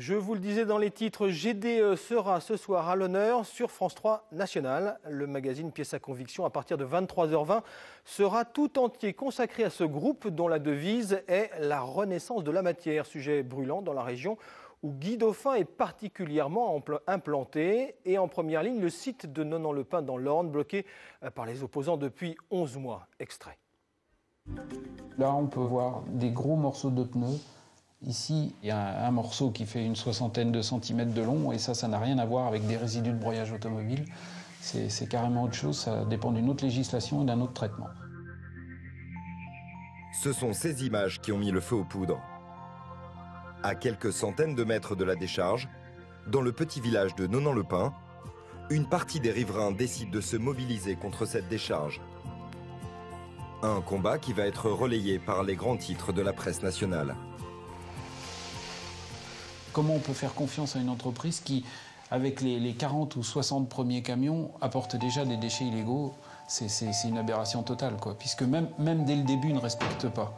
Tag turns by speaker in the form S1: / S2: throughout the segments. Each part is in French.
S1: Je vous le disais dans les titres, GDE euh, sera ce soir à l'honneur sur France 3 National. Le magazine Pièce à conviction, à partir de 23h20, sera tout entier consacré à ce groupe dont la devise est la renaissance de la matière, sujet brûlant dans la région où Guy Dauphin est particulièrement implanté et en première ligne le site de Nonan-le-Pin dans l'Orne, bloqué euh, par les opposants depuis 11 mois. Extrait.
S2: Là, on peut voir des gros morceaux de pneus Ici, il y a un morceau qui fait une soixantaine de centimètres de long, et ça, ça n'a rien à voir avec des résidus de broyage automobile. C'est carrément autre chose, ça dépend d'une autre législation et d'un autre traitement.
S3: Ce sont ces images qui ont mis le feu aux poudres. À quelques centaines de mètres de la décharge, dans le petit village de Nonant-le-Pin, une partie des riverains décide de se mobiliser contre cette décharge. Un combat qui va être relayé par les grands titres de la presse nationale.
S2: Comment on peut faire confiance à une entreprise qui, avec les, 40 ou 60 premiers camions, apporte déjà des déchets illégaux C'est une aberration totale, puisque même, même dès le début, ils ne respecte pas.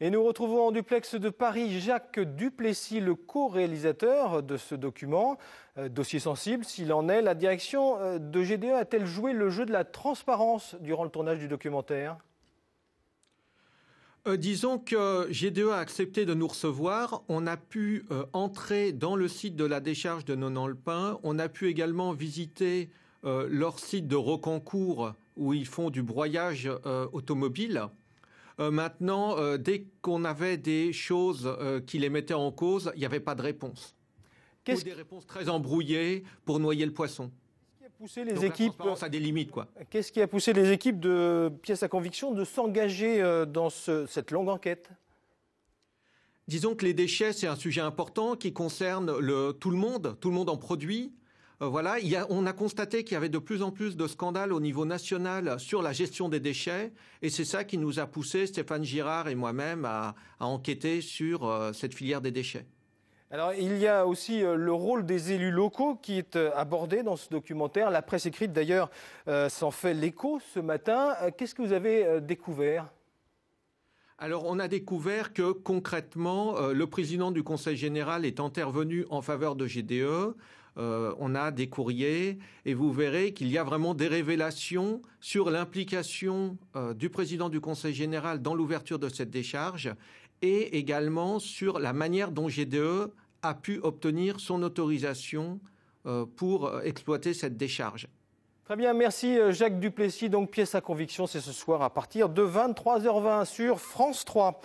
S1: Et nous retrouvons en duplex de Paris Jacques Duplessis, le co-réalisateur de ce document. Euh, dossier sensible, s'il en est, la direction euh, de GDE a-t-elle joué le jeu de la transparence durant le tournage du documentaire
S4: euh, disons que GDE a accepté de nous recevoir. On a pu euh, entrer dans le site de la décharge de Nonant le pin On a pu également visiter euh, leur site de Rocancourt où ils font du broyage automobile. maintenant, dès qu'on avait des choses qui les mettaient en cause, il n'y avait pas de réponse. Ou des réponses très embrouillées pour noyer le poisson
S1: les des limites quoi Qu'est-ce qui a poussé les équipes de pièces à conviction de s'engager euh, dans cette longue enquête Disons que les déchets
S4: c'est un sujet important qui concerne tout le monde, tout le monde en produit. Euh, voilà, on a constaté qu'il y avait de plus en plus de scandales au niveau national sur la gestion des déchets, et c'est ça qui nous a poussés, Stéphane Girard et moi-même, à, enquêter sur euh, cette filière des déchets.
S1: Alors, il y a aussi euh, le rôle des élus locaux qui est euh, abordé dans ce documentaire. La presse écrite, d'ailleurs, euh, s'en fait l'écho ce matin. Qu'est-ce que vous avez découvert
S4: alors on a découvert que concrètement, le président du Conseil général est intervenu en faveur de GDE. on a des courriers et vous verrez qu'il y a vraiment des révélations sur l'implication du président du Conseil général dans l'ouverture de cette décharge et également sur la manière dont GDE a pu obtenir son autorisation euh, pour euh, exploiter
S1: cette décharge. Très bien, merci euh, Jacques Duplessis. Donc pièce à conviction, c'est ce soir à partir de 23h20 sur France 3.